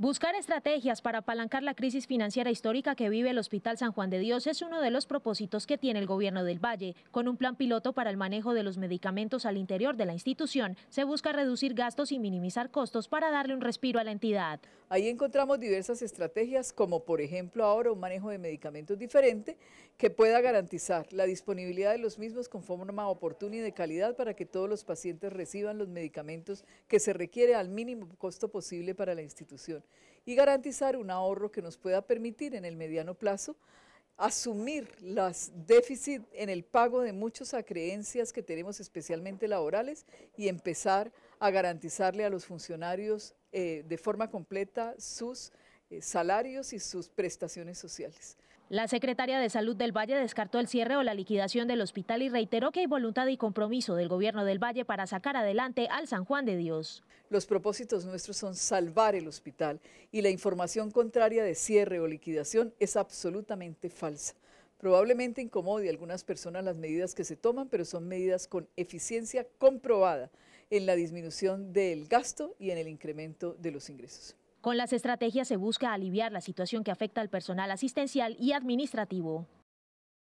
Buscar estrategias para apalancar la crisis financiera histórica que vive el Hospital San Juan de Dios es uno de los propósitos que tiene el gobierno del Valle. Con un plan piloto para el manejo de los medicamentos al interior de la institución, se busca reducir gastos y minimizar costos para darle un respiro a la entidad. Ahí encontramos diversas estrategias, como por ejemplo ahora un manejo de medicamentos diferente que pueda garantizar la disponibilidad de los mismos con forma oportuna y de calidad para que todos los pacientes reciban los medicamentos que se requiere al mínimo costo posible para la institución y garantizar un ahorro que nos pueda permitir en el mediano plazo asumir los déficits en el pago de muchas acreencias que tenemos especialmente laborales y empezar a garantizarle a los funcionarios eh, de forma completa sus eh, salarios y sus prestaciones sociales. La secretaria de Salud del Valle descartó el cierre o la liquidación del hospital y reiteró que hay voluntad y compromiso del gobierno del Valle para sacar adelante al San Juan de Dios. Los propósitos nuestros son salvar el hospital y la información contraria de cierre o liquidación es absolutamente falsa. Probablemente incomode a algunas personas las medidas que se toman, pero son medidas con eficiencia comprobada en la disminución del gasto y en el incremento de los ingresos. Con las estrategias se busca aliviar la situación que afecta al personal asistencial y administrativo.